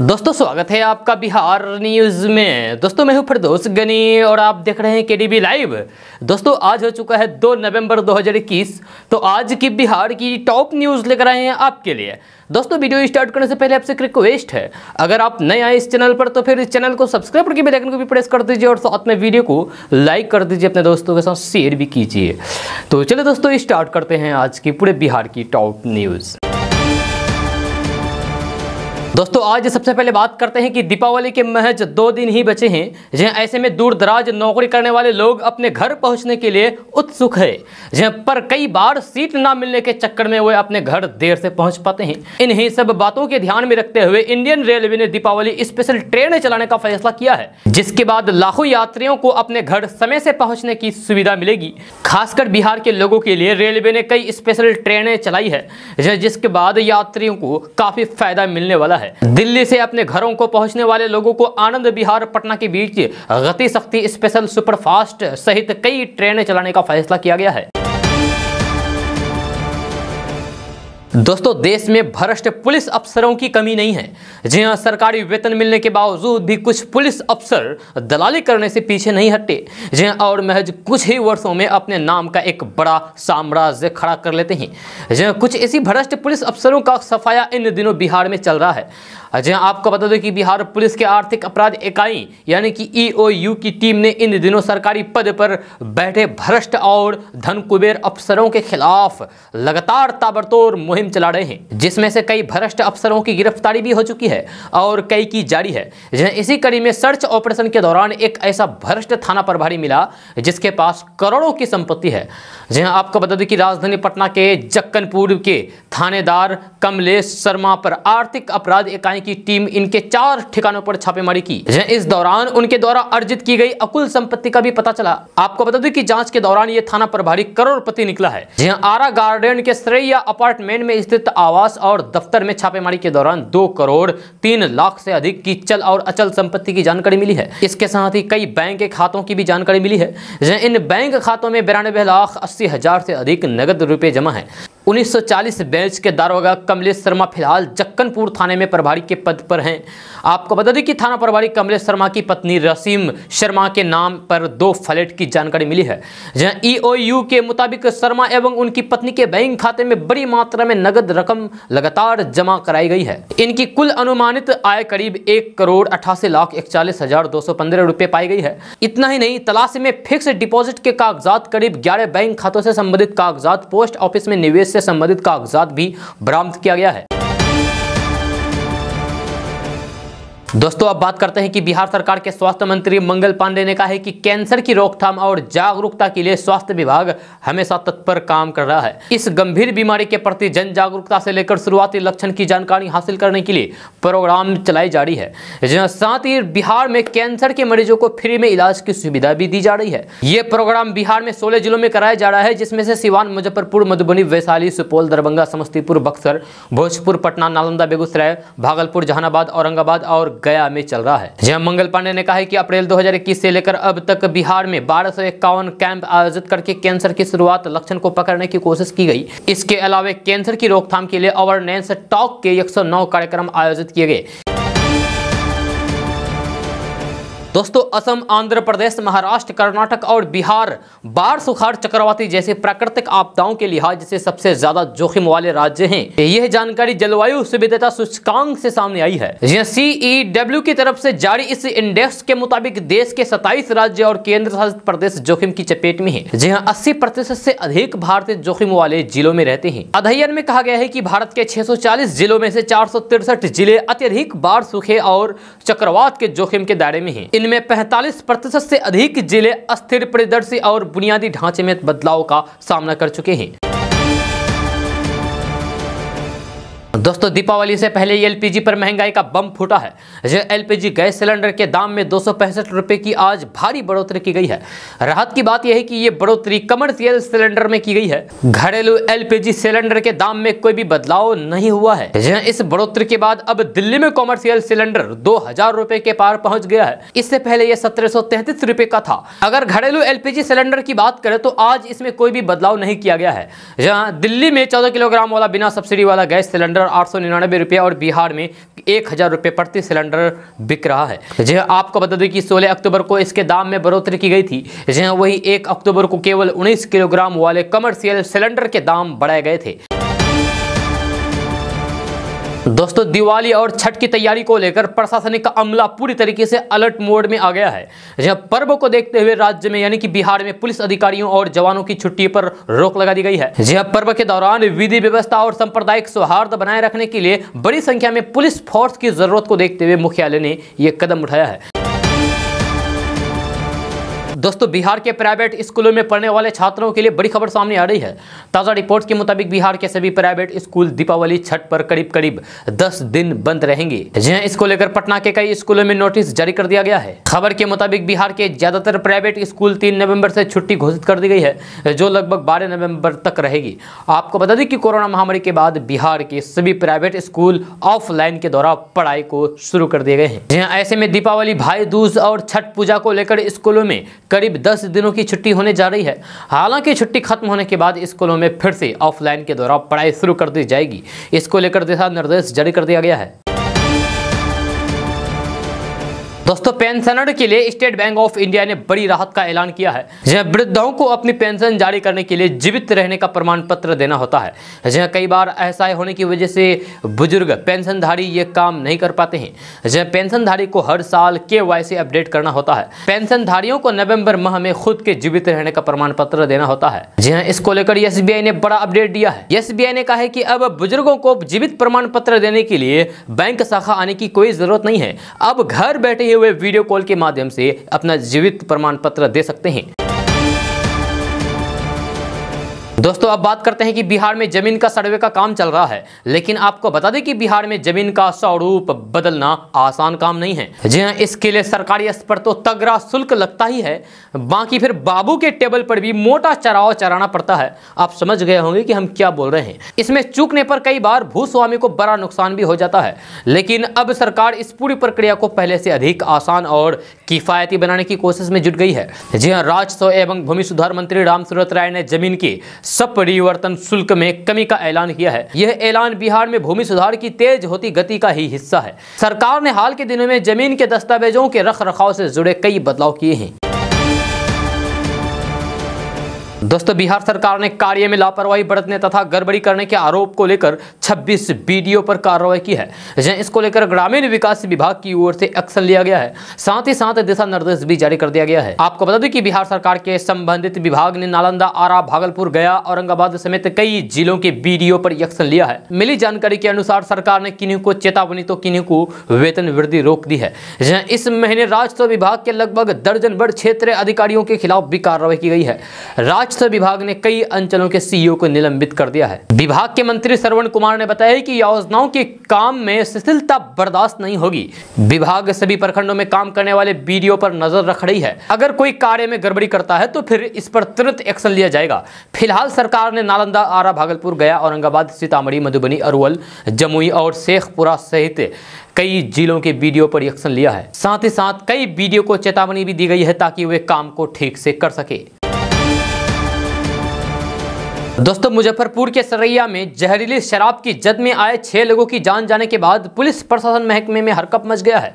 दोस्तों स्वागत है आपका बिहार न्यूज़ में दोस्तों मैं हूं फिरदोस गनी और आप देख रहे हैं केडीबी लाइव दोस्तों आज हो चुका है 2 नवंबर 2021 तो आज की बिहार की टॉप न्यूज़ लेकर आए हैं आपके लिए दोस्तों वीडियो स्टार्ट करने से पहले आपसे एक रिक्वेस्ट है अगर आप नए आए इस चैनल पर तो फिर इस चैनल को सब्सक्राइब करके बेलाइकन को भी प्रेस कर दीजिए और साथ में वीडियो को लाइक कर दीजिए अपने दोस्तों के साथ शेयर भी कीजिए तो चलिए दोस्तों स्टार्ट करते हैं आज की पूरे बिहार की टॉप न्यूज़ दोस्तों आज सबसे पहले बात करते हैं कि दीपावली के महज दो दिन ही बचे हैं जहां ऐसे में दूर दराज नौकरी करने वाले लोग अपने घर पहुंचने के लिए उत्सुक है जहां पर कई बार सीट ना मिलने के चक्कर में वे अपने घर देर से पहुंच पाते हैं इन्हीं सब बातों के ध्यान में रखते हुए इंडियन रेलवे ने दीपावली स्पेशल ट्रेन चलाने का फैसला किया है जिसके बाद लाखों यात्रियों को अपने घर समय से पहुंचने की सुविधा मिलेगी खासकर बिहार के लोगों के लिए रेलवे ने कई स्पेशल ट्रेनें चलाई है जिसके बाद यात्रियों को काफी फायदा मिलने वाला है है दिल्ली से अपने घरों को पहुंचने वाले लोगों को आनंद बिहार पटना के बीच गति शक्ति स्पेशल सुपरफास्ट सहित कई ट्रेनें चलाने का फैसला किया गया है दोस्तों देश में भ्रष्ट पुलिस अफसरों की कमी नहीं है जी हाँ सरकारी वेतन मिलने के बावजूद भी कुछ पुलिस अफसर दलाली करने से पीछे नहीं हटे जी हाँ और महज कुछ ही वर्षों में अपने नाम का एक बड़ा साम्राज्य खड़ा कर लेते हैं जी कुछ ऐसी भ्रष्ट पुलिस अफसरों का सफाया इन दिनों बिहार में चल रहा है जी आपको बता दें कि बिहार पुलिस के आर्थिक अपराध इकाई यानी कि ईओयू e की टीम ने इन दिनों सरकारी पद पर बैठे भ्रष्ट और धन कुबेर अफसरों के खिलाफ लगातार ताबड़तोड़ मुहिम चला रहे हैं जिसमें से कई भ्रष्ट अफसरों की गिरफ्तारी भी हो चुकी है और कई की जारी है इसी कड़ी में सर्च ऑपरेशन के दौरान एक ऐसा भ्रष्ट थाना प्रभारी मिला जिसके पास करोड़ों की संपत्ति है जी आपको बता दें कि राजधानी पटना के जक्कनपुर के थानेदार कमलेश शर्मा पर आर्थिक अपराध इकाई की टीम इनके चार ठिकानों पर छापेमारी की इस दौरान उनके द्वारा अर्जित की गई अकुल संपत्ति का भी पता चला आपको बता दें कि जांच के दौरान ये थाना प्रभारी करोड़पति निकला है जहाँ आरा गार्डन के श्रेया अपार्टमेंट में स्थित आवास और दफ्तर में छापेमारी के दौरान दो करोड़ तीन लाख से अधिक की चल और अचल संपत्ति की जानकारी मिली है इसके साथ ही कई बैंक के खातों की भी जानकारी मिली है इन बैंक खातों में बिरानवे लाख अस्सी हजार से अधिक नगद रुपए जमा है 1940 बैच के दारोगा कमलेश शर्मा फिलहाल जक्कनपुर थाने में प्रभारी के पद पर हैं आपको बता दें कि थाना प्रभारी कमलेश शर्मा की पत्नी रसीम शर्मा के नाम पर दो फ्लैट की जानकारी मिली है जहां ईओयू e के मुताबिक शर्मा एवं उनकी पत्नी के बैंक खाते में बड़ी मात्रा में नगद रकम लगातार जमा कराई गई है इनकी कुल अनुमानित आय करीब एक करोड़ अठासी लाख इकचालीस हजार दो सौ पंद्रह रुपये पाई गई है इतना ही नहीं तलाश में फिक्स डिपोजिट के कागजात करीब ग्यारह बैंक खातों से संबंधित कागजात पोस्ट ऑफिस में निवेश इससे संबंधित कागजात भी बरामद किया गया है दोस्तों अब बात करते हैं कि बिहार सरकार के स्वास्थ्य मंत्री मंगल पांडे ने कहा है कि कैंसर की रोकथाम और जागरूकता के लिए स्वास्थ्य विभाग हमेशा तत्पर काम कर रहा है इस गंभीर बीमारी के प्रति जन जागरूकता से लेकर शुरुआती लक्षण की जानकारी हासिल करने के लिए प्रोग्राम चलाई जा रही है साथ ही बिहार में कैंसर के मरीजों को फ्री में इलाज की सुविधा भी दी जा रही है ये प्रोग्राम बिहार में सोलह जिलों में कराया जा रहा है जिसमें से सिवान मुजफ्फरपुर मधुबनी वैशाली सुपौल दरभंगा समस्तीपुर बक्सर भोजपुर पटना नालंदा बेगूसराय भागलपुर जहानाबाद औरंगाबाद और गया में चल रहा है जहां मंगल पांडे ने कहा है कि अप्रैल 2021 से लेकर अब तक बिहार में बारह कैंप आयोजित करके कैंसर की शुरुआत लक्षण को पकड़ने की कोशिश की गई इसके अलावा कैंसर की रोकथाम के लिए अवेयरनेस टॉक के एक कार्यक्रम आयोजित किए गए दोस्तों असम आंध्र प्रदेश महाराष्ट्र कर्नाटक और बिहार बाढ़ सुखाड़ चक्रवाती जैसे प्राकृतिक आपदाओं के लिहाज से सबसे ज्यादा जोखिम वाले राज्य हैं यह जानकारी जलवायु सुविधता सूचकांक से सामने आई है यह सीईडब्ल्यू e की तरफ से जारी इस इंडेक्स के मुताबिक देश के 27 राज्य और केंद्र शासित प्रदेश जोखिम की चपेट में है जहाँ अस्सी प्रतिशत अधिक भारतीय जोखिम वाले जिलों में रहते हैं अध्ययन में कहा गया है की भारत के छह जिलों में से चार जिले अत्यधिक बाढ़ सूखे और चक्रवात के जोखिम के दायरे में है इनमें 45 प्रतिशत से अधिक जिले अस्थिर परिदर्शी और बुनियादी ढांचे में बदलाव का सामना कर चुके हैं दोस्तों दीपावली से पहले एलपीजी पर महंगाई का बम फूटा है जो एलपीजी गैस सिलेंडर के दाम में दो रुपए की आज भारी बढ़ोतरी की गई है राहत की बात यह है कि ये बढ़ोतरी कमर्शियल सिलेंडर में की गई है घरेलू एलपीजी सिलेंडर के दाम में कोई भी बदलाव नहीं हुआ है जहाँ इस बढ़ोतरी के बाद अब दिल्ली में कॉमर्शियल सिलेंडर दो हजार के पार पहुँच गया है इससे पहले यह सत्रह रुपए का था अगर घरेलू एलपीजी सिलेंडर की बात करें तो आज इसमें कोई भी बदलाव नहीं किया गया है जहाँ दिल्ली में चौदह किलोग्राम वाला बिना सब्सिडी वाला गैस सिलेंडर सिलेंडर आठ सौ निन्यानवे रुपये और बिहार में एक हज़ार रुपये प्रति सिलेंडर बिक रहा है जी हाँ, आपको बता दें कि सोलह अक्टूबर को इसके दाम में बढ़ोतरी की गई थी जी हाँ, वही एक अक्टूबर को केवल उन्नीस किलोग्राम वाले कमर्शियल सिलेंडर के दाम बढ़ाए गए थे दोस्तों दिवाली और छठ की तैयारी को लेकर प्रशासनिक अमला पूरी तरीके से अलर्ट मोड में आ गया है जहां पर्व को देखते हुए राज्य में यानी कि बिहार में पुलिस अधिकारियों और जवानों की छुट्टी पर रोक लगा दी गई है जहां पर्व के दौरान विधि व्यवस्था और सांप्रदायिक सौहार्द बनाए रखने के लिए बड़ी संख्या में पुलिस फोर्स की जरूरत को देखते हुए मुख्यालय ने यह कदम उठाया है दोस्तों बिहार के प्राइवेट स्कूलों में पढ़ने वाले छात्रों के लिए बड़ी खबर सामने आ रही है ताज़ा रिपोर्ट के मुताबिक बिहार के सभी प्राइवेट स्कूल दीपावली छठ पर करीब करीब दस दिन बंद रहेंगे जी हाँ, इसको लेकर पटना के कई स्कूलों में नोटिस जारी कर दिया गया है खबर के मुताबिक बिहार के ज्यादातर प्राइवेट स्कूल तीन नवम्बर से छुट्टी घोषित कर दी गई है जो लगभग बारह नवम्बर तक रहेगी आपको बता दें कि कोरोना महामारी के बाद बिहार के सभी प्राइवेट स्कूल ऑफलाइन के द्वारा पढ़ाई को शुरू कर दिए गए हैं जी हाँ, ऐसे में दीपावली भाई दूज और छठ पूजा को लेकर स्कूलों में करीब दस दिनों की छुट्टी होने जा रही है हालांकि छुट्टी खत्म होने के बाद स्कूलों में फिर से ऑफलाइन के द्वारा पढ़ाई शुरू कर दी जाएगी इसको लेकर दिशा निर्देश जारी कर दिया गया है दोस्तों पेंशनर के लिए स्टेट बैंक ऑफ इंडिया ने बड़ी राहत का ऐलान किया है जहाँ वृद्धाओं को अपनी पेंशन जारी करने के लिए जीवित रहने का प्रमाण पत्र देना होता है जहाँ कई बार ऐसा होने की वजह से बुजुर्ग पेंशनधारी ये काम नहीं कर पाते हैं जहाँ पेंशनधारी को हर साल के अपडेट करना होता है पेंशनधारियों को नवम्बर माह में खुद के जीवित रहने का प्रमाण पत्र देना होता है जी हाँ इसको लेकर एस ने बड़ा अपडेट दिया है एस ने कहा है की अब बुजुर्गों को जीवित प्रमाण पत्र देने के लिए बैंक शाखा आने की कोई जरूरत नहीं है अब घर बैठे लिए हुए वीडियो कॉल के माध्यम से अपना जीवित प्रमाण पत्र दे सकते हैं दोस्तों अब बात करते हैं कि बिहार में जमीन का सर्वे का काम चल रहा है लेकिन आपको बता दें कि बिहार में जमीन का स्वरूप बदलना आसान काम नहीं है जी हाँ इसके लिए सरकारी स्तर पर तो तगड़ा शुल्क लगता ही है बाकी फिर बाबू के टेबल पर भी मोटा चराव चराना पड़ता है आप समझ गए होंगे कि हम क्या बोल रहे हैं इसमें चूकने पर कई बार भूस्वामी को बड़ा नुकसान भी हो जाता है लेकिन अब सरकार इस पूरी प्रक्रिया को पहले से अधिक आसान और किफायती बनाने की कोशिश में जुट गई है जी हाँ राजस्व एवं भूमि सुधार मंत्री रामसूरत राय ने जमीन की सब परिवर्तन शुल्क में कमी का ऐलान किया है यह ऐलान बिहार में भूमि सुधार की तेज होती गति का ही हिस्सा है सरकार ने हाल के दिनों में जमीन के दस्तावेजों के रख रखाव से जुड़े कई बदलाव किए हैं दोस्तों बिहार सरकार ने कार्य में लापरवाही बरतने तथा गड़बड़ी करने के आरोप को लेकर 26 बीडीओ पर कार्रवाई की है जहां इसको लेकर ग्रामीण विकास विभाग की ओर से एक्शन लिया गया है साथ ही साथ दिशा निर्देश भी जारी कर दिया गया है आपको बता दें कि बिहार सरकार के संबंधित विभाग ने नालंदा आरा भागलपुर गया औरंगाबाद समेत कई जिलों के बीडीओ पर एक्शन लिया है मिली जानकारी के अनुसार सरकार ने किन्हीं को चेतावनी तो किन्हीं को वेतन वृद्धि रोक दी है जहाँ इस महीने राजस्व विभाग के लगभग दर्जन भर क्षेत्र अधिकारियों के खिलाफ भी कार्रवाई की गई है राज स्वास्थ्य विभाग ने कई अंचलों के सीईओ e को निलंबित कर दिया है विभाग के मंत्री श्रवण कुमार ने बताया कि योजनाओं के काम में शिथिलता बर्दाश्त नहीं होगी विभाग सभी प्रखंडों में काम करने वाले बीडीओ पर नजर रख रही है अगर कोई कार्य में गड़बड़ी करता है तो फिर इस पर तुरंत एक्शन लिया जाएगा फिलहाल सरकार ने नालंदा आरा भागलपुर गया औरंगाबाद सीतामढ़ी मधुबनी अरवल जमुई और शेखपुरा सहित कई जिलों के वीडियो पर एक्शन लिया है साथ ही साथ कई वीडियो को चेतावनी भी दी गई है ताकि वे काम को ठीक से कर सके दोस्तों मुजफ्फरपुर के सरैया में जहरीली शराब की जद में आए छह लोगों की जान जाने के बाद पुलिस प्रशासन महकमे में हरकप मच गया है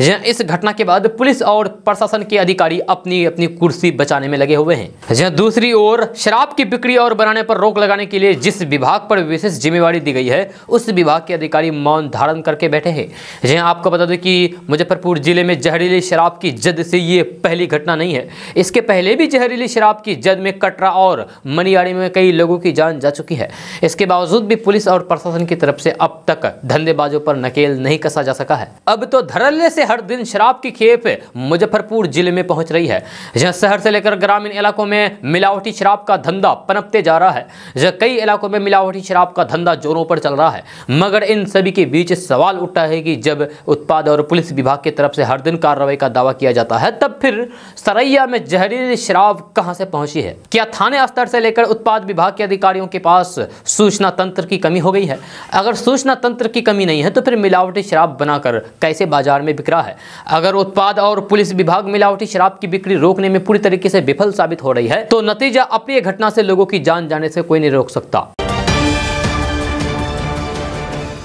इस घटना के बाद पुलिस और प्रशासन के अधिकारी अपनी अपनी कुर्सी बचाने में लगे हुए हैं जहाँ दूसरी ओर शराब की बिक्री और बनाने पर रोक लगाने के लिए जिस विभाग पर विशेष जिम्मेवारी दी गई है उस विभाग के अधिकारी मौन धारण करके बैठे हैं जहाँ आपको बता दें कि मुजफ्फरपुर जिले में जहरीली शराब की जद से ये पहली घटना नहीं है इसके पहले भी जहरीली शराब की जद में कटरा और मनियाड़ी में कई लोगों की जान जा चुकी है इसके बावजूद भी पुलिस और प्रशासन की तरफ से अब तक धंधेबाजों पर नकेल नहीं कसा जा सका है अब तो धरल्ले से हर दिन शराब की खेप मुजफ्फरपुर जिले में पहुंच रही है यह शहर से लेकर ग्रामीण इलाकों में मिलावटी शराब का धंधा पनपते जा रहा है यह कई इलाकों में मिलावटी शराब का धंधा जोरों पर चल रहा है मगर इन सभी के बीच सवाल उठता है कि जब उत्पाद और पुलिस विभाग की तरफ से हर दिन कार्रवाई का दावा किया जाता है तब फिर सरैया में जहरीली शराब कहाँ से पहुंची है क्या थाने स्तर से लेकर उत्पाद विभाग के अधिकारियों के पास सूचना तंत्र की कमी हो गई है अगर सूचना तंत्र की कमी नहीं है तो फिर मिलावटी शराब बनाकर कैसे बाजार में बिक्रा रहा है अगर उत्पाद और पुलिस विभाग मिलावटी शराब की बिक्री रोकने में पूरी तरीके से विफल साबित हो रही है तो नतीजा अप्रिय घटना से लोगों की जान जाने से कोई नहीं रोक सकता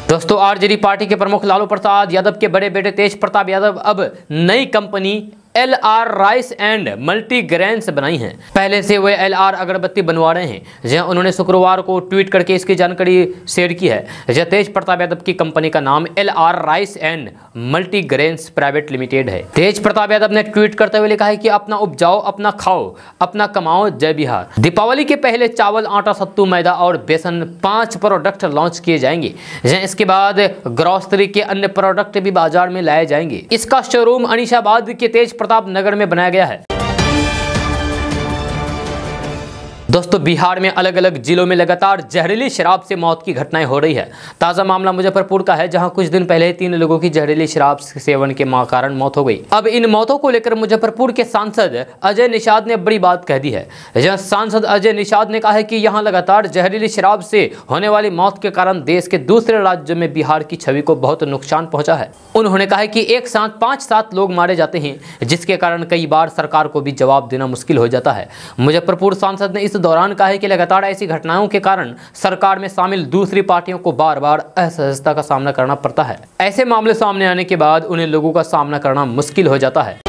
दोस्तों आरजेडी पार्टी के प्रमुख लालू प्रसाद यादव के बड़े बेटे तेज प्रताप यादव अब नई company L R rice and multi grains बनाई हैं पहले से वे एल आर अगरबत्ती बनवा रहे हैं जहां उन्होंने शुक्रवार को ट्वीट करके इसकी जानकारी शेयर की है जहाँ तेज प्रताप यादव की कंपनी का नाम L R rice and grain private limited है तेज प्रताप यादव ने ट्वीट करते हुए लिखा है कि अपना उपजाओ अपना खाओ अपना कमाओ जय बिहार दीपावली के पहले चावल आटा सत्तू मैदा और बेसन पांच प्रोडक्ट लॉन्च किए जाएंगे इसके बाद ग्रोसरी के अन्य प्रोडक्ट भी बाजार में लाए जाएंगे इसका शोरूम अनिशाबाद के तेज प्रताप नगर में बनाया गया है दोस्तों बिहार में अलग अलग जिलों में लगातार जहरीली शराब से मौत की घटनाएं हो रही है ताज़ा मामला मुजफ्फरपुर का है जहां कुछ दिन पहले तीन लोगों की जहरीली शराब सेवन के कारण मौत हो गई अब इन मौतों को लेकर मुजफ्फरपुर के सांसद अजय निषाद ने बड़ी बात कह दी है जहां सांसद अजय निषाद ने कहा है कि यहाँ लगातार जहरीली शराब से होने वाली मौत के कारण देश के दूसरे राज्यों में बिहार की छवि को बहुत नुकसान पहुंचा है उन्होंने कहा कि एक साथ पांच सात लोग मारे जाते हैं जिसके कारण कई बार सरकार को भी जवाब देना मुश्किल हो जाता है मुजफ्फरपुर सांसद ने इस दौरान कहा है कि लगातार ऐसी घटनाओं के कारण सरकार में शामिल दूसरी पार्टियों को बार बार असहजता का सामना करना पड़ता है ऐसे मामले सामने आने के बाद उन्हें लोगों का सामना करना मुश्किल हो जाता है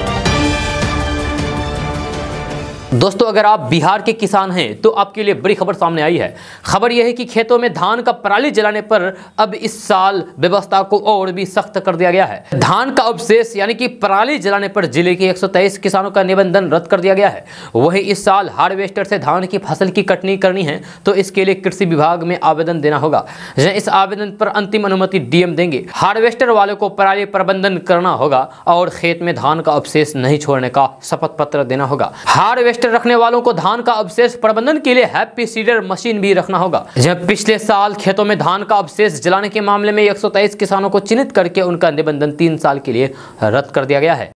दोस्तों अगर आप बिहार के किसान हैं तो आपके लिए बड़ी खबर सामने आई है खबर यह है कि खेतों में धान का पराली जलाने पर अब इस साल व्यवस्था को और भी सख्त कर दिया गया है धान का अवशेष यानी कि पराली जलाने पर जिले के 123 किसानों का निबंधन रद्द कर दिया गया है वहीं इस साल हार्वेस्टर से धान की फसल की कटनी करनी है तो इसके लिए कृषि विभाग में आवेदन देना होगा इस आवेदन पर अंतिम अनुमति डीएम देंगे हार्वेस्टर वालों को पराली प्रबंधन करना होगा और खेत में धान का अवशेष नहीं छोड़ने का शपथ पत्र देना होगा हार्वेस्ट वेस्ट रखने वालों को धान का अवशेष प्रबंधन के लिए हैप्पी सीडर मशीन भी रखना होगा जब पिछले साल खेतों में धान का अवशेष जलाने के मामले में एक किसानों को चिन्हित करके उनका निबंधन तीन साल के लिए रद्द कर दिया गया है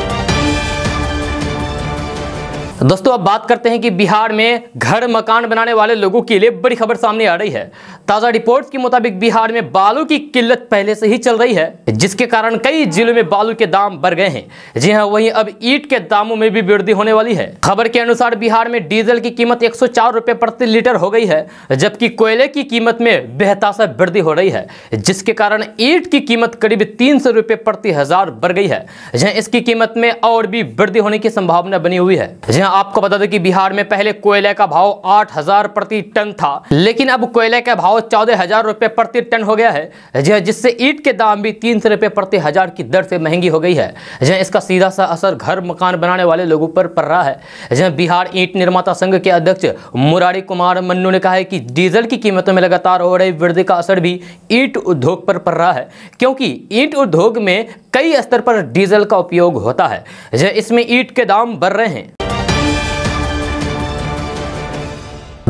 दोस्तों अब बात करते हैं कि बिहार में घर मकान बनाने वाले लोगों के लिए बड़ी खबर सामने आ रही है ताज़ा रिपोर्ट्स के मुताबिक बिहार में बालू की किल्लत पहले से ही चल रही है जिसके कारण कई जिलों में बालू के दाम बढ़ गए हैं जी हाँ वहीं अब ईट के दामों में भी वृद्धि होने वाली है खबर के अनुसार बिहार में डीजल की कीमत एक रुपए प्रति लीटर हो गई है जबकि कोयले की कीमत में बेहताशा वृद्धि हो रही है जिसके कारण ईट की कीमत करीब तीन सौ रुपये प्रति हजार बढ़ गई है जहाँ इसकी कीमत में और भी वृद्धि होने की संभावना बनी हुई है जहाँ आपको बता दें कि बिहार में पहले कोयले का भाव आठ हजार प्रति टन था लेकिन अब कोयले का भाव चौदह हजार रुपये प्रति टन हो गया है हाँ, जिससे ईट के दाम भी तीन सौ रुपए प्रति हजार की दर से महंगी हो गई है जहाँ इसका सीधा सा असर घर मकान बनाने वाले लोगों पर पड़ रहा है जहाँ बिहार ईट निर्माता संघ के अध्यक्ष मुरारी कुमार मन्नू ने कहा है कि डीजल की कीमतों में लगातार हो रही वृद्धि का असर भी ईट उद्योग पर पड़ रहा है क्योंकि ईट उद्योग में कई स्तर पर डीजल का उपयोग होता है हाँ, इसमें ईट के दाम बढ़ रहे हैं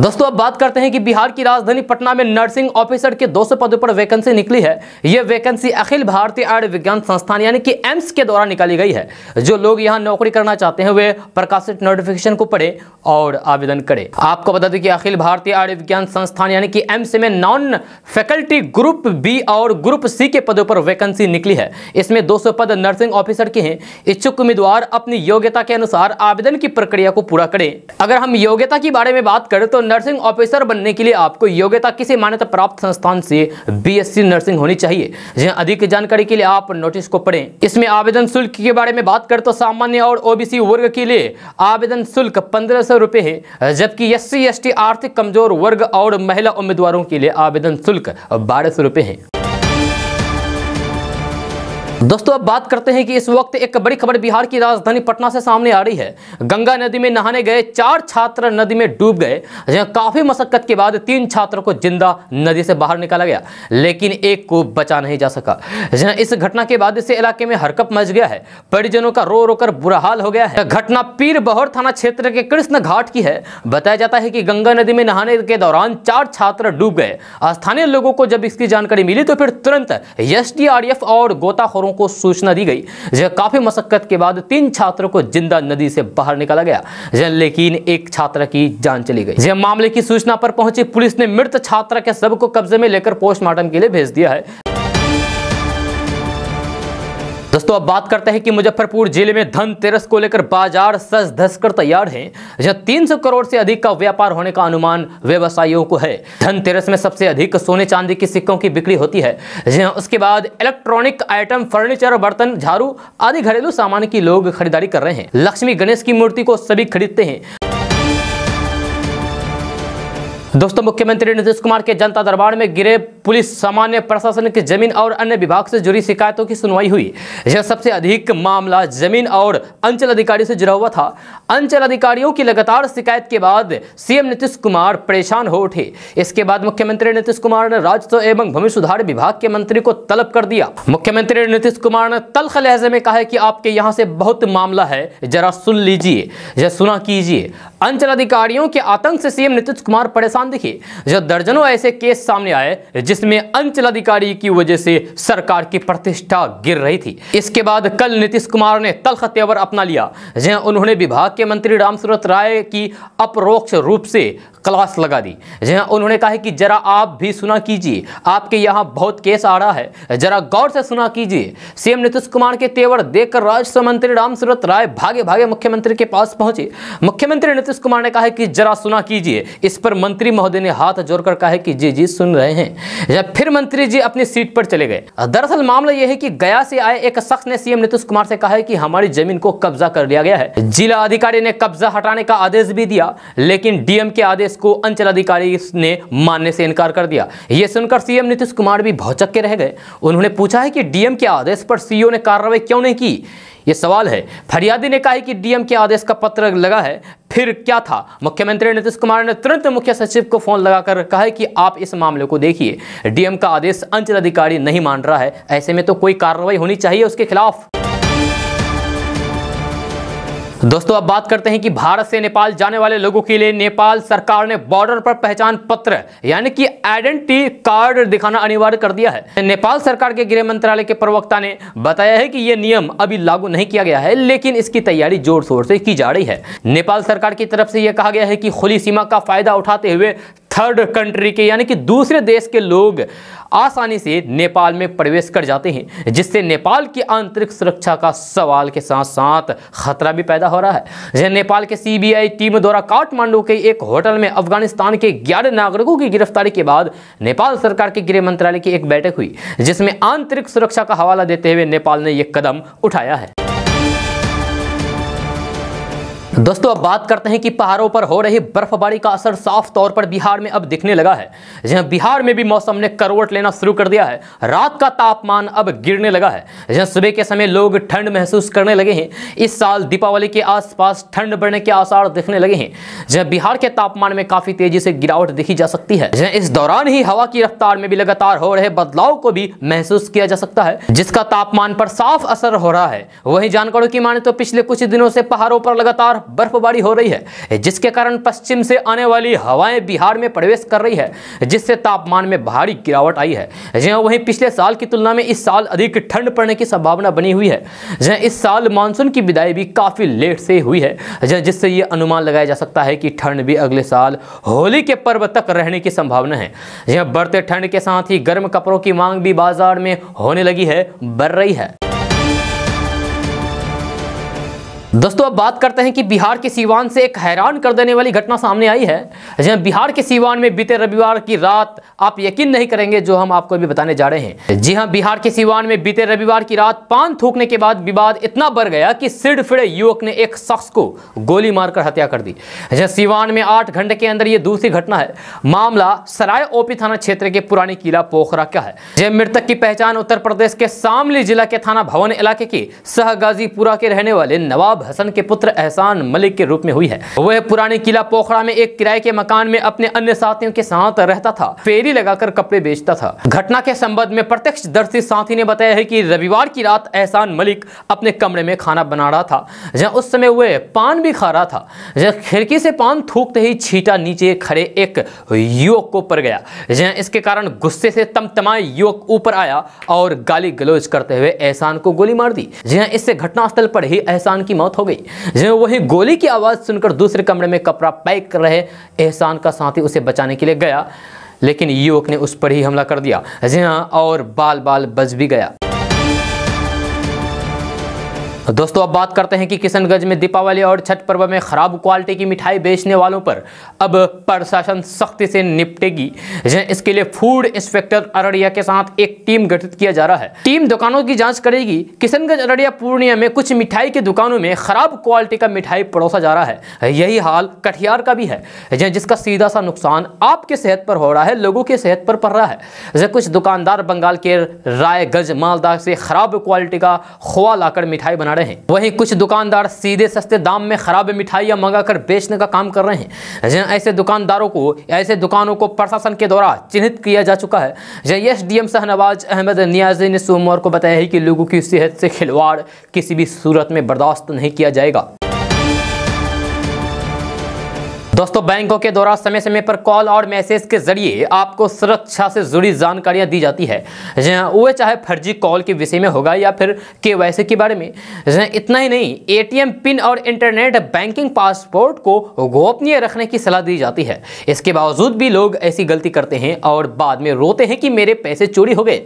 दोस्तों अब बात करते हैं कि बिहार की राजधानी पटना में नर्सिंग ऑफिसर के 200 पदों पर वैकेंसी निकली है यह वैकेंसी अखिल भारतीय आयुर्विज्ञान संस्थान यानी कि एम्स के द्वारा निकाली गई है जो लोग यहां नौकरी करना चाहते हैं वे प्रकाशित नोटिफिकेशन को पढ़ें और आवेदन करें आपको बता दें कि अखिल भारतीय आयुर्विज्ञान संस्थान यानी कि एम्स में नॉन फैकल्टी ग्रुप बी और ग्रुप सी के पदों पर वैकेंसी निकली है इसमें दो पद नर्सिंग ऑफिसर के हैं इच्छुक उम्मीदवार अपनी योग्यता के अनुसार आवेदन की प्रक्रिया को पूरा करें अगर हम योग्यता के बारे में बात करें तो नर्सिंग ऑफिसर बनने के लिए आपको योग्यता किसी मान्यता प्राप्त संस्थान से बीएससी नर्सिंग होनी चाहिए जहां अधिक जानकारी के लिए आप नोटिस को पढ़ें इसमें आवेदन शुल्क के बारे में बात करें तो सामान्य और ओबीसी वर्ग के लिए आवेदन शुल्क पंद्रह सौ रुपये है जबकि एस सी आर्थिक कमजोर वर्ग और महिला उम्मीदवारों के लिए आवेदन शुल्क बारह सौ रुपये है दोस्तों अब बात करते हैं कि इस वक्त एक बड़ी खबर बिहार की राजधानी पटना से सामने आ रही है गंगा नदी में नहाने गए चार छात्र नदी में डूब गए जहां काफी मशक्कत के बाद तीन छात्रों को जिंदा नदी से बाहर निकाला गया लेकिन एक को बचा नहीं जा सका जहां इस घटना के बाद इस इलाके में हरकप मच गया है परिजनों का रो रोकर बुरा हाल हो गया है घटना पीर बहोर थाना क्षेत्र के कृष्ण घाट की है बताया जाता है कि गंगा नदी में नहाने के दौरान चार छात्र डूब गए स्थानीय लोगों को जब इसकी जानकारी मिली तो फिर तुरंत एस और गोताखोरों को सूचना दी गई जहां काफ़ी मशक्कत के बाद तीन छात्रों को जिंदा नदी से बाहर निकाला गया जहां लेकिन एक छात्र की जान चली गई जहां मामले की सूचना पर पहुंची पुलिस ने मृत छात्र के सब को कब्जे में लेकर पोस्टमार्टम के लिए भेज दिया है दोस्तों अब बात करते हैं कि मुजफ्फरपुर जिले में धनतेरस को लेकर बाजार सज धस कर तैयार है जहां 300 करोड़ से अधिक का व्यापार होने का अनुमान व्यवसायियों को है धनतेरस में सबसे अधिक सोने चांदी के सिक्कों की बिक्री होती है जहां उसके बाद इलेक्ट्रॉनिक आइटम फर्नीचर बर्तन झाड़ू आदि घरेलू सामान की लोग खरीदारी कर रहे हैं लक्ष्मी गणेश की मूर्ति को सभी खरीदते हैं दोस्तों मुख्यमंत्री नीतीश कुमार के जनता दरबार में गिरे पुलिस सामान्य प्रशासन के जमीन और अन्य विभाग से जुड़ी शिकायतों की सुनवाई हुई यह सबसे अधिक मामला जमीन और अंचल अधिकारी से जुड़ा हुआ था अंचल अधिकारियों की लगातार शिकायत के बाद सीएम नीतीश कुमार परेशान हो उठे इसके बाद मुख्यमंत्री नीतीश कुमार ने राजस्व एवं भूमि सुधार विभाग के मंत्री को तलब कर दिया मुख्यमंत्री नीतीश कुमार ने तलख लहजे में कहा कि आपके यहाँ से बहुत मामला है जरा सुन लीजिए यह सुना कीजिए अंचल अधिकारियों के आतंक से सीएम नीतीश कुमार परेशान नुकसान देखिए जब दर्जनों ऐसे केस सामने आए जिसमें अंचल अधिकारी की वजह से सरकार की प्रतिष्ठा गिर रही थी इसके बाद कल नीतीश कुमार ने तलख तेवर अपना लिया जहां उन्होंने विभाग के मंत्री रामसूरत राय की अप्रोक्ष रूप से क्लास लगा दी जहां उन्होंने कहा कि जरा आप भी सुना कीजिए आपके यहां बहुत केस आ रहा है जरा गौर से सुना कीजिए सीएम नीतीश कुमार के तेवर देखकर राजस्व मंत्री रामसूरत राय भागे भागे मुख्यमंत्री के पास पहुंचे मुख्यमंत्री नीतीश कुमार ने कहा कि जरा सुना कीजिए इस पर मंत्री मंत्री महोदय ने हाथ जोड़कर कहा है कि जी जी सुन रहे हैं जब फिर मंत्री जी अपनी सीट पर चले गए दरअसल मामला यह है कि गया से आए एक शख्स ने सीएम नीतीश कुमार से कहा है कि हमारी जमीन को कब्जा कर लिया गया है जिला अधिकारी ने कब्जा हटाने का आदेश भी दिया लेकिन डीएम के आदेश को अंचल अधिकारी ने मानने से इनकार कर दिया यह सुनकर सीएम नीतीश कुमार भी भौचक के रह गए उन्होंने पूछा है कि डीएम के आदेश पर सीओ ने कार्रवाई क्यों नहीं की ये सवाल है फरियादी ने कहा है कि डीएम के आदेश का पत्र लगा है फिर क्या था मुख्यमंत्री नीतीश कुमार ने तुरंत मुख्य सचिव को फोन लगाकर कहा है कि आप इस मामले को देखिए डीएम का आदेश अंचल अधिकारी नहीं मान रहा है ऐसे में तो कोई कार्रवाई होनी चाहिए उसके खिलाफ दोस्तों अब बात करते हैं कि भारत से नेपाल जाने वाले लोगों के लिए नेपाल सरकार ने बॉर्डर पर पहचान पत्र यानी कि आइडेंटिटी कार्ड दिखाना अनिवार्य कर दिया है नेपाल सरकार के गृह मंत्रालय के प्रवक्ता ने बताया है कि यह नियम अभी लागू नहीं किया गया है लेकिन इसकी तैयारी जोर शोर से की जा रही है नेपाल सरकार की तरफ से यह कहा गया है कि खुली सीमा का फायदा उठाते हुए थर्ड कंट्री के यानी कि दूसरे देश के लोग आसानी से नेपाल में प्रवेश कर जाते हैं जिससे नेपाल की आंतरिक सुरक्षा का सवाल के साथ साथ खतरा भी पैदा हो रहा है जैसे नेपाल के सीबीआई टीम द्वारा काठमांडू के एक होटल में अफगानिस्तान के ग्यारह नागरिकों की गिरफ्तारी के बाद नेपाल सरकार के गृह मंत्रालय की एक बैठक हुई जिसमें आंतरिक सुरक्षा का हवाला देते हुए नेपाल ने यह कदम उठाया है दोस्तों अब बात करते हैं कि पहाड़ों पर हो रही बर्फबारी का असर साफ तौर पर बिहार में अब दिखने लगा है जहां बिहार में भी मौसम ने करवट लेना शुरू कर दिया है रात का तापमान अब गिरने लगा है जहां सुबह के समय लोग ठंड महसूस करने लगे हैं इस साल दीपावली के आसपास ठंड बढ़ने के आसार दिखने लगे हैं जहाँ बिहार के तापमान में काफी तेजी से गिरावट देखी जा सकती है जहाँ इस दौरान ही हवा की रफ्तार में भी लगातार हो रहे बदलाव को भी महसूस किया जा सकता है जिसका तापमान पर साफ असर हो रहा है वही जानकारों की माने तो पिछले कुछ दिनों से पहाड़ों पर लगातार बर्फबारी हो रही है जिसके कारण पश्चिम से आने वाली हवाएं बिहार में प्रवेश कर रही है जिससे तापमान में भारी गिरावट आई है जहां वहीं पिछले साल की तुलना में इस साल अधिक ठंड पड़ने की संभावना बनी हुई है जहाँ इस साल मानसून की विदाई भी काफ़ी लेट से हुई है हाँ, जिससे ये अनुमान लगाया जा सकता है कि ठंड भी अगले साल होली के पर्व तक रहने की संभावना है यह हाँ, बढ़ते ठंड के साथ ही गर्म कपड़ों की मांग भी बाजार में होने लगी है बढ़ रही है दोस्तों अब बात करते हैं कि बिहार के सीवान से एक हैरान कर देने वाली घटना सामने आई है जहां बिहार के सीवान में बीते रविवार की रात आप यकीन नहीं करेंगे जो हम आपको अभी बताने जा रहे हैं जी हां बिहार के सीवान में बीते रविवार की रात पान थूकने के बाद विवाद इतना बढ़ गया कि सिर फिड़े युवक ने एक शख्स को गोली मारकर हत्या कर दी जहाँ सीवान में आठ घंटे के अंदर यह दूसरी घटना है मामला सराय ओपी थाना क्षेत्र के पुरानी किला पोखरा का है जय हाँ, मृतक की पहचान उत्तर प्रदेश के शामली जिला के थाना भवन इलाके के सहगाजीपुरा के रहने वाले नवाब नवाब हसन के पुत्र एहसान मलिक के रूप में हुई है वह पुराने किला पोखरा में एक किराए के मकान में अपने अन्य साथियों के साथ रहता था फेरी लगाकर कपड़े बेचता था घटना के संबंध में प्रत्यक्ष दर्शी साथी ने बताया है की रविवार की रात एहसान मलिक अपने कमरे में खाना बना रहा था जहाँ उस समय वह पान भी खा रहा था जहाँ खिड़की से पान थूकते ही छीटा नीचे खड़े एक युवक को पड़ गया जहाँ इसके कारण गुस्से से तमतमाए युवक ऊपर आया और गाली गलोज करते हुए एहसान को गोली मार दी जहाँ इससे घटनास्थल पर ही एहसान की मौत मौत हो गई जिसमें वही गोली की आवाज़ सुनकर दूसरे कमरे में कपड़ा पैक कर रहे एहसान का साथी उसे बचाने के लिए गया लेकिन युवक ने उस पर ही हमला कर दिया जी हाँ और बाल बाल बच भी गया दोस्तों अब बात करते हैं कि किशनगंज में दीपावली और छठ पर्व में खराब क्वालिटी की मिठाई बेचने वालों पर अब प्रशासन सख्ती से निपटेगी इसके लिए फूड इंस्पेक्टर अररिया के साथ एक टीम गठित किया जा रहा है टीम दुकानों की जांच करेगी किशनगंज अररिया पूर्णिया में कुछ मिठाई की दुकानों में खराब क्वालिटी का मिठाई परोसा जा रहा है यही हाल कटिहार का भी है जिसका सीधा सा नुकसान आपके सेहत पर हो रहा है लोगों के सेहत पर पड़ रहा है कुछ दुकानदार बंगाल के रायगंज मालदा से खराब क्वालिटी का खोआ लाकर मिठाई बना रहे हैं वहीं कुछ दुकानदार सीधे सस्ते दाम में खराब मिठाइयां मंगाकर बेचने का काम कर रहे हैं जहाँ ऐसे दुकानदारों को ऐसे दुकानों को प्रशासन के द्वारा चिन्हित किया जा चुका है जहाँ एस डी शहनवाज अहमद नियाजी ने सोमवार को बताया है कि लोगों की सेहत से खिलवाड़ किसी भी सूरत में बर्दाश्त नहीं किया जाएगा दोस्तों बैंकों के द्वारा समय समय पर कॉल और मैसेज के जरिए आपको सुरक्षा से जुड़ी जानकारियां दी जाती है हाँ, वह चाहे फर्जी कॉल के विषय में होगा या फिर के के बारे में हाँ, इतना ही नहीं एटीएम पिन और इंटरनेट बैंकिंग पासपोर्ट को गोपनीय रखने की सलाह दी जाती है इसके बावजूद भी लोग ऐसी गलती करते हैं और बाद में रोते हैं कि मेरे पैसे चोरी हो गए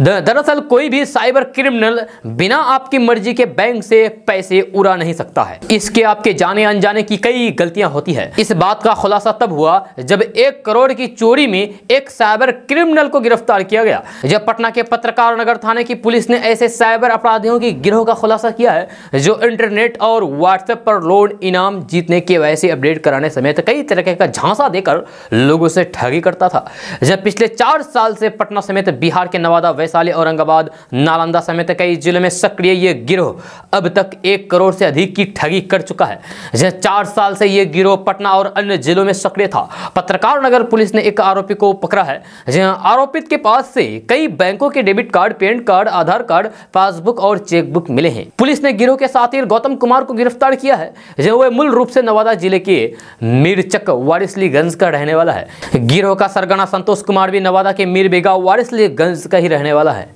दरअसल कोई भी साइबर क्रिमिनल बिना आपकी मर्जी के बैंक से पैसे उड़ा नहीं सकता है इसके आपके जाने अनजाने की कई गलतियां होती है इस बात का खुलासा तब हुआ जब एक करोड़ की चोरी में एक साइबर क्रिमिनल को गिरफ्तार किया गया जब पटना के पत्रकार नगर थाने की पुलिस ने ऐसे साइबर अपराधियों की गिरोह का खुलासा किया है जो इंटरनेट और व्हाट्सएप पर लोन इनाम जीतने के वैसे अपडेट कराने समेत कई तरह का झांसा देकर लोगों से ठगी करता था जब पिछले चार साल से पटना समेत बिहार के नवादा वैशाली औरंगाबाद नालंदा समेत कई जिलों में सक्रिय यह गिरोह अब तक एक करोड़ से अधिक की ठगी कर चुका है जब चार साल से यह गिरोह पटना और अन्य जिलों में सक्रिय था पत्रकार नगर पुलिस ने एक आरोपी को पकड़ा है जहां आरोपित के पास से कई बैंकों के debit card pan card Aadhaar card passbook और चेकबुक मिले हैं पुलिस ने गिरोह के साथ गौतम कुमार को गिरफ्तार किया है जहाँ वह मूल रूप से नवादा जिले के मीरचक वारिसलीगंज का रहने वाला है गिरोह का सरगना संतोष कुमार भी नवादा के मीरबेगा वारिसलीगंज का ही रहने वाला है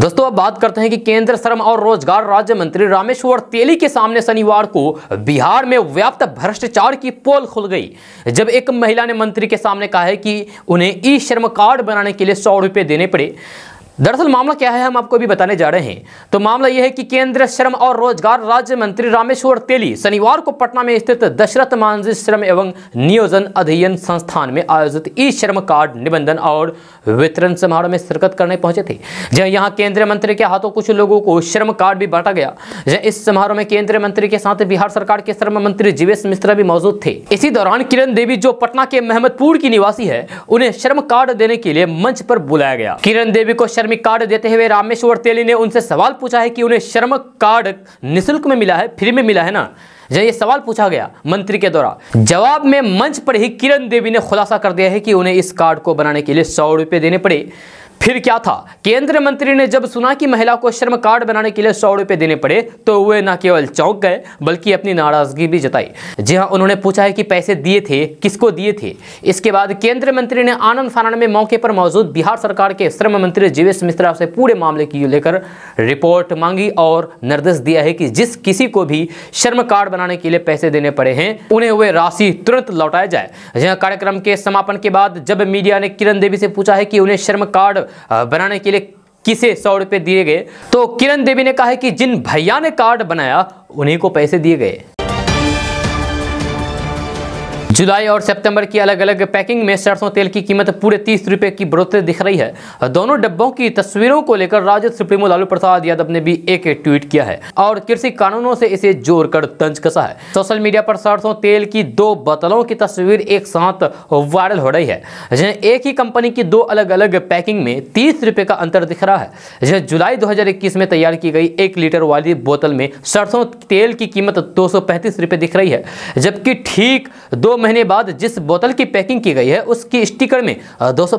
दोस्तों अब बात करते हैं कि केंद्र श्रम और रोजगार राज्य मंत्री रामेश्वर तेली के सामने शनिवार को बिहार में व्याप्त भ्रष्टाचार की पोल खुल गई जब एक महिला ने मंत्री के सामने कहा है कि उन्हें ई श्रम कार्ड बनाने के लिए सौ रुपए देने पड़े दरअसल मामला क्या है हम आपको भी बताने जा रहे हैं तो मामला यह है कि केंद्रीय श्रम और रोजगार राज्य मंत्री रामेश्वर तेली शनिवार को पटना में स्थित दशरथ मानसी श्रम एवं नियोजन अध्ययन संस्थान में आयोजित ई श्रम कार्ड निबंधन और वितरण समारोह में शिरकत करने पहुंचे थे जहां यहाँ केंद्रीय मंत्री के हाथों कुछ लोगों को श्रम कार्ड भी बांटा गया जहाँ इस समारोह में केंद्रीय मंत्री के साथ बिहार सरकार के श्रम मंत्री जीवेश मिश्रा भी मौजूद थे इसी दौरान किरण देवी जो पटना के मेहमदपुर की निवासी है उन्हें श्रम कार्ड देने के लिए मंच पर बुलाया गया किरण देवी को शर्म श्रमिक कार्ड देते हुए रामेश्वर तेली ने उनसे सवाल पूछा है कि उन्हें शर्म कार्ड निःशुल्क में मिला है फ्री में मिला है ना जब ये सवाल पूछा गया मंत्री के द्वारा जवाब में मंच पर ही किरण देवी ने खुलासा कर दिया है कि उन्हें इस कार्ड को बनाने के लिए सौ रुपये देने पड़े फिर क्या था केंद्र मंत्री ने जब सुना कि महिला को श्रम कार्ड बनाने के लिए सौ रुपए देने पड़े तो वे न केवल चौंक गए बल्कि अपनी नाराजगी भी जताई जी हाँ उन्होंने पूछा है कि पैसे दिए थे किसको दिए थे इसके बाद केंद्र मंत्री ने आनंद फानंद में मौके पर मौजूद बिहार सरकार के श्रम मंत्री जीवेश मिश्रा से पूरे मामले की लेकर रिपोर्ट मांगी और निर्देश दिया है कि जिस किसी को भी श्रम कार्ड बनाने के लिए पैसे देने पड़े हैं उन्हें वे राशि तुरंत लौटाया जाए जी हाँ, कार्यक्रम के समापन के बाद जब मीडिया ने किरण देवी से पूछा है कि उन्हें श्रम कार्ड बनाने के लिए किसे सौ रुपये दिए गए तो किरण देवी ने कहा है कि जिन भैया ने कार्ड बनाया उन्हीं को पैसे दिए गए जुलाई और सितंबर की अलग अलग पैकिंग में सरसों तेल की कीमत पूरे तीस रुपए की बढ़ोतरी दिख रही है दोनों डब्बों की तस्वीरों को लेकर राजद सुप्रीमो लालू प्रसाद यादव ने भी एक ट्वीट किया है और कृषि कानूनों से इसे जोड़कर तंज कसा है सोशल मीडिया पर सरसों तेल की दो बोतलों की तस्वीर एक साथ वायरल हो रही है जिन्हें एक ही कंपनी की दो अलग अलग पैकिंग में तीस रुपए का अंतर दिख रहा है जिन्हें जुलाई दो में तैयार की गई एक लीटर वाली बोतल में सरसों तेल की कीमत दो दिख रही है जबकि ठीक दो महीने बाद जिस बोतल की पैकिंग की गई है उसकी स्टिकर में दो सौ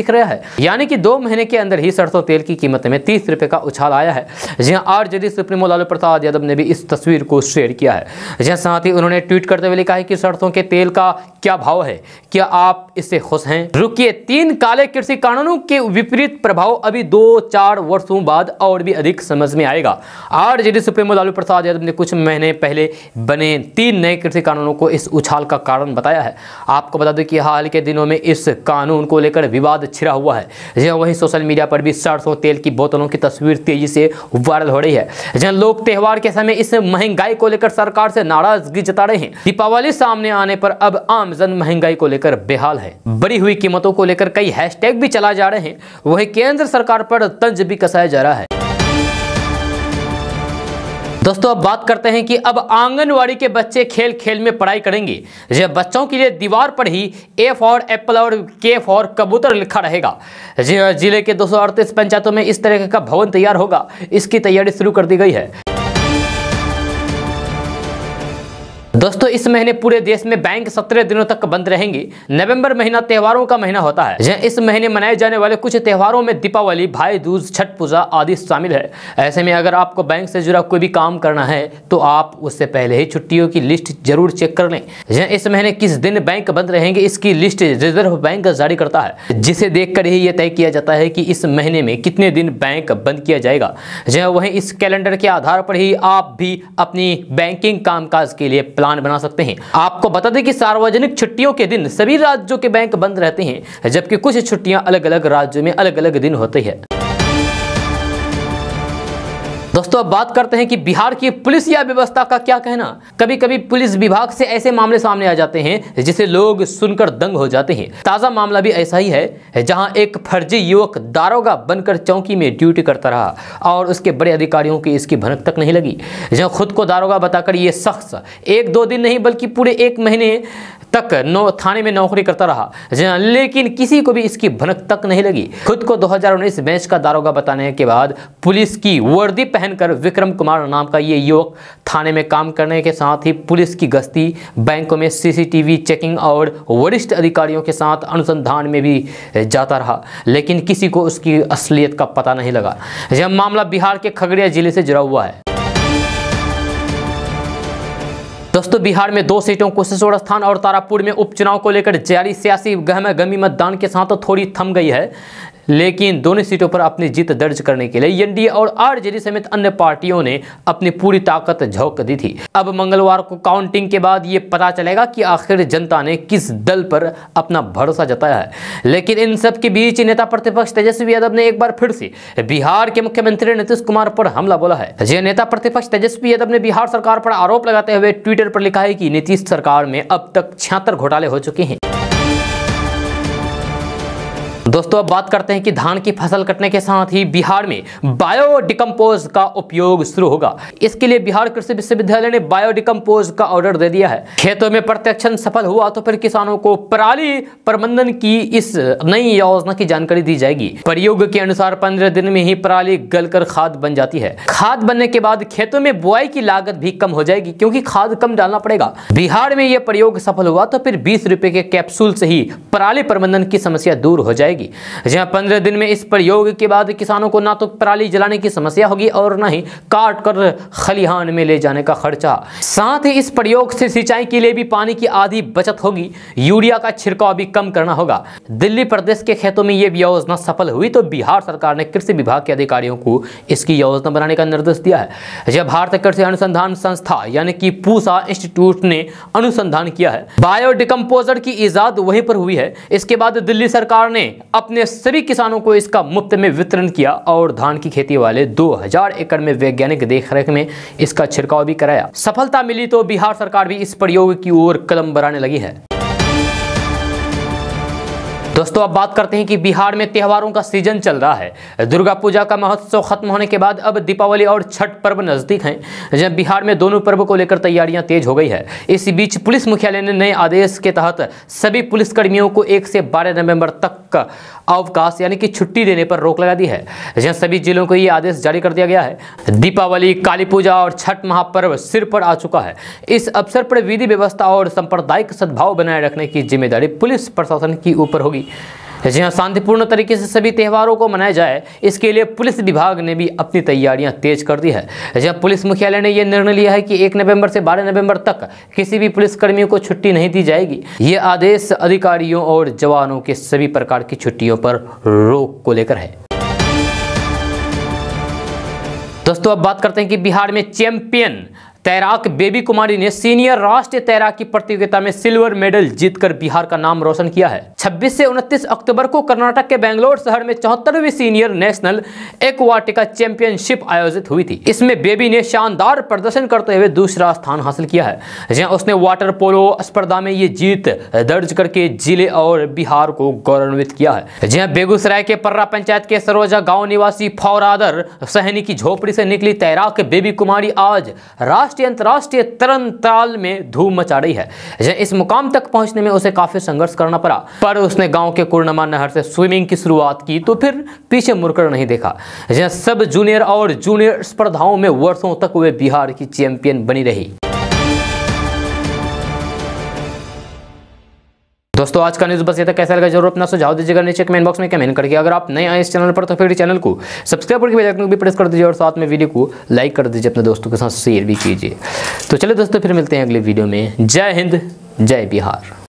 दिख रहा है यानी कि दो महीने के अंदर ही सरसों तेल की कीमत में तीस रुपए का उछाल आया है जहां आर जेडी सुप्रीमो लालू प्रसाद यादव ने भी इस तस्वीर को शेयर किया है जहां साथ ही उन्होंने ट्वीट करते हुए लिखा है कि सरसों के तेल का क्या भाव है क्या आप इससे खुश हैं रुकिए तीन काले कृषि कानूनों के विपरीत प्रभाव अभी दो चार वर्षों बाद और भी अधिक समझ में आएगा आर जेडी सुप्रीमो लालू प्रसाद यादव ने कुछ महीने पहले बने तीन नए कृषि कानूनों को इस उछाल का कारण बताया है आपको बता दें कि हाल के दिनों में इस कानून को लेकर विवाद छिड़ा हुआ है जहाँ वहीं सोशल मीडिया पर भी सरसों तेल की बोतलों की तस्वीर तेजी से वायरल हो रही है जहाँ लोग त्यौहार के समय इस महंगाई को लेकर सरकार से नाराजगी जता रहे हैं दीपावली सामने आने पर अब आमजन महंगाई को लेकर बेहाल है बड़ी हुई कीमतों को लेकर कई हैशटैग भी चलाए जा रहे हैं वही केंद्र सरकार पर तंज भी कसाया जा रहा है दोस्तों अब बात करते हैं कि अब आंगनवाड़ी के बच्चे खेल खेल में पढ़ाई करेंगे जब बच्चों के लिए दीवार पर ही ए फॉर एप्पल और के फॉर कबूतर लिखा रहेगा हाँ, जिले के दो पंचायतों में इस तरह का भवन तैयार होगा इसकी तैयारी शुरू कर दी गई है दोस्तों इस महीने पूरे देश में बैंक सत्रह दिनों तक बंद रहेंगे नवंबर महीना त्योहारों का महीना होता है जहां इस महीने मनाए जाने वाले कुछ त्योहारों में दीपावली भाई दूज छठ पूजा आदि शामिल है ऐसे में अगर आपको बैंक से जुड़ा कोई भी काम करना है तो आप उससे पहले ही छुट्टियों की लिस्ट जरूर चेक कर लें इस महीने किस दिन बैंक बंद रहेंगे इसकी लिस्ट रिजर्व बैंक जारी करता है जिसे देख ही यह तय किया जाता है कि इस महीने में कितने दिन बैंक बंद किया जाएगा वही इस कैलेंडर के आधार पर ही आप भी अपनी बैंकिंग कामकाज के लिए प्लान प्लान बना सकते हैं आपको बता दें कि सार्वजनिक छुट्टियों के दिन सभी राज्यों के बैंक बंद रहते हैं जबकि कुछ छुट्टियां अलग अलग राज्यों में अलग अलग दिन होते हैं दोस्तों अब बात करते हैं कि बिहार की पुलिस या व्यवस्था का क्या कहना कभी कभी पुलिस विभाग से ऐसे मामले सामने आ जाते हैं जिसे लोग सुनकर दंग हो जाते हैं ताज़ा मामला भी ऐसा ही है जहां एक फर्जी युवक दारोगा बनकर चौकी में ड्यूटी करता रहा और उसके बड़े अधिकारियों की इसकी भनक तक नहीं लगी जहाँ खुद को दारोगा बताकर ये शख्स एक दो दिन नहीं बल्कि पूरे एक महीने तक नौ थाने में नौकरी करता रहा लेकिन किसी को भी इसकी भनक तक नहीं लगी खुद को 2019 बैच का दारोगा बताने के बाद पुलिस की वर्दी पहन पहनकर विक्रम कुमार नाम का ये युवक थाने में काम करने के साथ ही पुलिस की गश्ती बैंकों में सीसीटीवी चेकिंग और वरिष्ठ अधिकारियों के साथ अनुसंधान में भी जाता रहा लेकिन किसी को उसकी असलियत का पता नहीं लगा यह मामला बिहार के खगड़िया जिले से जुड़ा हुआ है दोस्तों बिहार में दो सीटों कुशेश्वर स्थान और तारापुर में उपचुनाव को लेकर जारी सियासी गहमा गमी मतदान के साथ तो थोड़ी थम गई है लेकिन दोनों सीटों पर अपनी जीत दर्ज करने के लिए एनडीए और आरजेडी समेत अन्य पार्टियों ने अपनी पूरी ताकत झोंक दी थी अब मंगलवार को काउंटिंग के बाद ये पता चलेगा कि आखिर जनता ने किस दल पर अपना भरोसा जताया है लेकिन इन सब के बीच नेता प्रतिपक्ष तेजस्वी यादव ने एक बार फिर से बिहार के मुख्यमंत्री नीतीश कुमार पर हमला बोला है जे नेता प्रतिपक्ष तेजस्वी यादव ने बिहार सरकार पर आरोप लगाते हुए ट्विटर पर लिखा है कि नीतीश सरकार में अब तक छिहत्तर घोटाले हो चुके हैं दोस्तों अब बात करते हैं कि धान की फसल कटने के साथ ही बिहार में बायो डिकम्पोज का उपयोग शुरू होगा इसके लिए बिहार कृषि विश्वविद्यालय ने बायो डिकम्पोज का ऑर्डर दे दिया है खेतों में प्रत्यक्षण सफल हुआ तो फिर किसानों को पराली प्रबंधन की इस नई योजना की जानकारी दी जाएगी प्रयोग के अनुसार पंद्रह दिन में ही पराली गलकर खाद बन जाती है खाद बनने के बाद खेतों में बुआई की लागत भी कम हो जाएगी क्योंकि खाद कम डालना पड़ेगा बिहार में यह प्रयोग सफल हुआ तो फिर बीस रुपए के कैप्सूल से ही पराली प्रबंधन की समस्या दूर हो जाएगी जाएगी जहां पंद्रह दिन में इस प्रयोग के बाद किसानों को ना तो पराली जलाने की समस्या होगी और न ही काट कर खलिहान में ले जाने का खर्चा साथ ही इस प्रयोग से सिंचाई के लिए भी पानी की आधी बचत होगी यूरिया का छिड़काव भी कम करना होगा दिल्ली प्रदेश के खेतों में यह योजना सफल हुई तो बिहार सरकार ने कृषि विभाग के अधिकारियों को इसकी योजना बनाने का निर्देश दिया है जब भारत कृषि अनुसंधान संस्था यानी कि पूसा इंस्टीट्यूट ने अनुसंधान किया है बायोडिकम्पोजर की ईजाद वहीं पर हुई है इसके बाद दिल्ली सरकार ने अपने सभी किसानों को इसका मुफ्त में वितरण किया और धान की खेती वाले 2000 एकड़ में वैज्ञानिक देखरेख में इसका छिड़काव भी कराया सफलता मिली तो बिहार सरकार भी इस प्रयोग की ओर कदम बढ़ाने लगी है दोस्तों अब बात करते हैं कि बिहार में त्योहारों का सीजन चल रहा है दुर्गा पूजा का महोत्सव खत्म होने के बाद अब दीपावली और छठ पर्व नजदीक हैं जब बिहार में दोनों पर्व को लेकर तैयारियां तेज हो गई है इसी बीच पुलिस मुख्यालय ने नए आदेश के तहत सभी पुलिसकर्मियों को एक से बारह नवंबर तक का अवकाश यानी कि छुट्टी देने पर रोक लगा दी है जहां सभी जिलों को ये आदेश जारी कर दिया गया है दीपावली काली पूजा और छठ महापर्व सिर पर आ चुका है इस अवसर पर विधि व्यवस्था और सांप्रदायिक सद्भाव बनाए रखने की जिम्मेदारी पुलिस प्रशासन की ऊपर होगी जी हाँ शांतिपूर्ण तरीके से सभी त्यौहारों को मनाया जाए इसके लिए पुलिस विभाग ने भी अपनी तैयारियां तेज कर दी है जी हाँ, पुलिस मुख्यालय ने यह निर्णय लिया है कि एक नवंबर से बारह नवंबर तक किसी भी पुलिसकर्मियों को छुट्टी नहीं दी जाएगी ये आदेश अधिकारियों और जवानों के सभी प्रकार की छुट्टियों पर रोक को लेकर है दोस्तों अब बात करते हैं कि बिहार में चैंपियन तैराक बेबी कुमारी ने सीनियर राष्ट्रीय तैराकी प्रतियोगिता में सिल्वर मेडल जीतकर बिहार का नाम रोशन किया है 26 से 29 अक्टूबर को कर्नाटक के बेंगलोर शहर में चौहत्तरवीं सीनियर नेशनल एक्वाटिका चैंपियनशिप आयोजित हुई थी इसमें बेबी ने शानदार प्रदर्शन करते हुए दूसरा स्थान हासिल किया है जहाँ उसने वाटर पोलो स्पर्धा में ये जीत दर्ज करके जिले और बिहार को गौरवित किया है जहाँ बेगूसराय के पर्रा पंचायत के सरोजा गाँव निवासी फौरादर सहनी की झोपड़ी से निकली तैराक बेबी कुमारी आज राष्ट्र राष्ट्रीय अंतर्राष्ट्रीय तरन ताल में धूम मचा रही है अच्छा, इस मुकाम तक पहुंचने में उसे काफी संघर्ष करना पड़ा पर उसने गांव के पूर्णमा नहर से स्विमिंग की शुरुआत की तो फिर पीछे मुड़कर नहीं देखा जहाँ अच्छा, सब जूनियर और जूनियर स्पर्धाओं में वर्षों तक वे बिहार की चैंपियन बनी रही दोस्तों आज का न्यूज़ बस ये था कैसा लगा जरूर अपना सुझाव दीजिएगा नीचे कमेंट बॉक्स में कमेंट करके अगर आप नए आए इस चैनल पर तो फिर चैनल को सब्सक्राइब करके बेल आइकन को भी प्रेस कर दीजिए और साथ में वीडियो को लाइक कर दीजिए अपने दोस्तों के साथ शेयर भी कीजिए तो चलिए दोस्तों फिर मिलते हैं अगले वीडियो में जय हिंद जय बिहार